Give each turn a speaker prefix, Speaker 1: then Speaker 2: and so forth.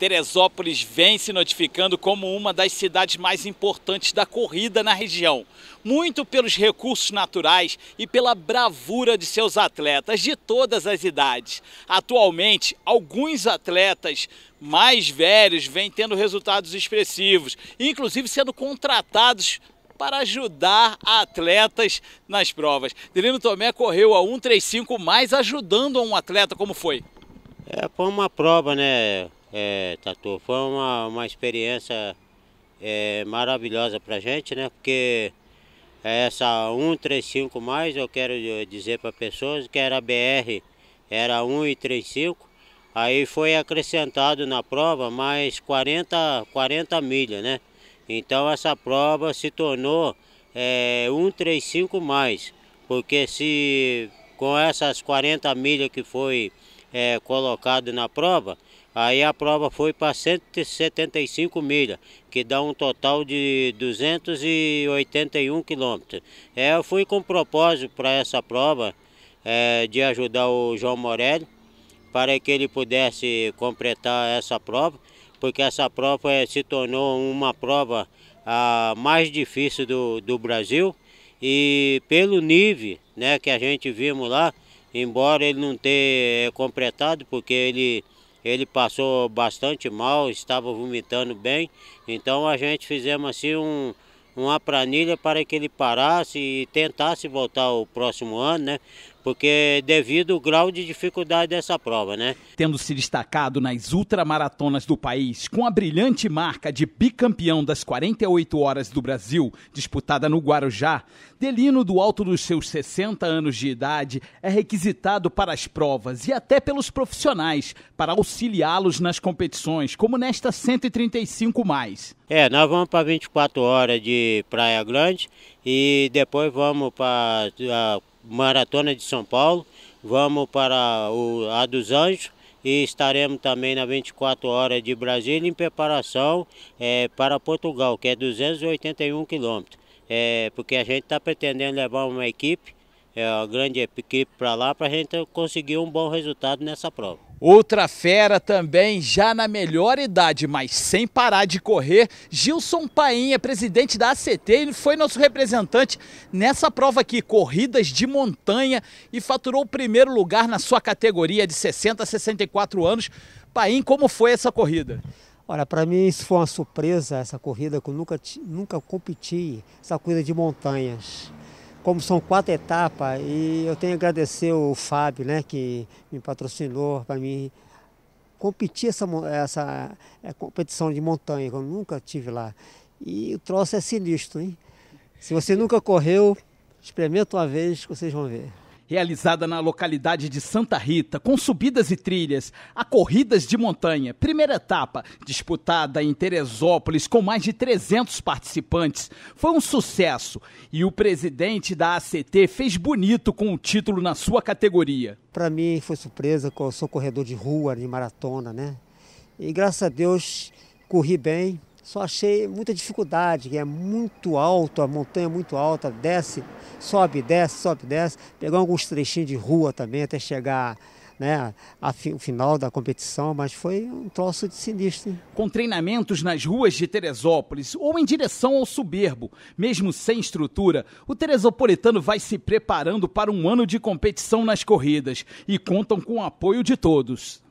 Speaker 1: Teresópolis vem se notificando como uma das cidades mais importantes da corrida na região, muito pelos recursos naturais e pela bravura de seus atletas de todas as idades. Atualmente, alguns atletas mais velhos vêm tendo resultados expressivos, inclusive sendo contratados para ajudar atletas nas provas. Delino Tomé correu a 135 mais ajudando um atleta, como foi?
Speaker 2: É, foi uma prova, né? é, Tatu. Foi uma, uma experiência é, maravilhosa a gente, né? Porque é essa 135 mais, eu quero dizer para pessoas que era BR, era 135, aí foi acrescentado na prova mais 40, 40 milhas, né? Então essa prova se tornou é, 135 mais, porque se com essas 40 milhas que foi é, colocado na prova, Aí a prova foi para 175 milhas, que dá um total de 281 quilômetros. É, eu fui com propósito para essa prova é, de ajudar o João Morelli para que ele pudesse completar essa prova, porque essa prova é, se tornou uma prova a mais difícil do, do Brasil e pelo nível né, que a gente vimos lá, embora ele não tenha é, completado, porque ele ele passou bastante mal, estava vomitando bem, então a gente fizemos assim um, uma planilha para que ele parasse e tentasse voltar o próximo ano, né? porque devido ao grau de dificuldade dessa prova, né?
Speaker 1: Tendo se destacado nas ultramaratonas do país com a brilhante marca de bicampeão das 48 horas do Brasil, disputada no Guarujá, Delino, do alto dos seus 60 anos de idade, é requisitado para as provas e até pelos profissionais para auxiliá-los nas competições, como nesta 135 mais.
Speaker 2: É, nós vamos para 24 horas de Praia Grande e depois vamos para Maratona de São Paulo, vamos para o, a dos Anjos e estaremos também na 24 horas de Brasília em preparação é, para Portugal, que é 281 quilômetros, é, porque a gente está pretendendo levar uma equipe é, a grande equipe para lá para a gente conseguir um bom resultado nessa prova.
Speaker 1: Outra fera também, já na melhor idade, mas sem parar de correr, Gilson Painha, presidente da ACT, ele foi nosso representante nessa prova aqui, corridas de montanha, e faturou o primeiro lugar na sua categoria de 60 a 64 anos. Painha, como foi essa corrida?
Speaker 3: Olha, para mim isso foi uma surpresa, essa corrida, que eu nunca, nunca competi, essa corrida de montanhas como são quatro etapas, e eu tenho que agradecer o Fábio, né, que me patrocinou para mim competir essa, essa eh, competição de montanha, que eu nunca tive lá. E o troço é sinistro, hein? Se você nunca correu, experimenta uma vez que vocês vão ver
Speaker 1: realizada na localidade de Santa Rita, com subidas e trilhas, a corridas de montanha, primeira etapa, disputada em Teresópolis com mais de 300 participantes, foi um sucesso e o presidente da ACT fez bonito com o título na sua categoria.
Speaker 3: Para mim foi surpresa, eu sou corredor de rua, de maratona, né? E graças a Deus corri bem, só achei muita dificuldade, que é muito alto, a montanha é muito alta, desce, sobe, desce, sobe, desce. Pegou alguns trechinhos de rua também até chegar né, a o final da competição, mas foi um troço de sinistro. Com treinamentos nas ruas de
Speaker 1: Teresópolis ou em direção ao soberbo, mesmo sem estrutura, o teresopolitano vai se preparando para um ano de competição nas corridas e contam com o apoio de todos.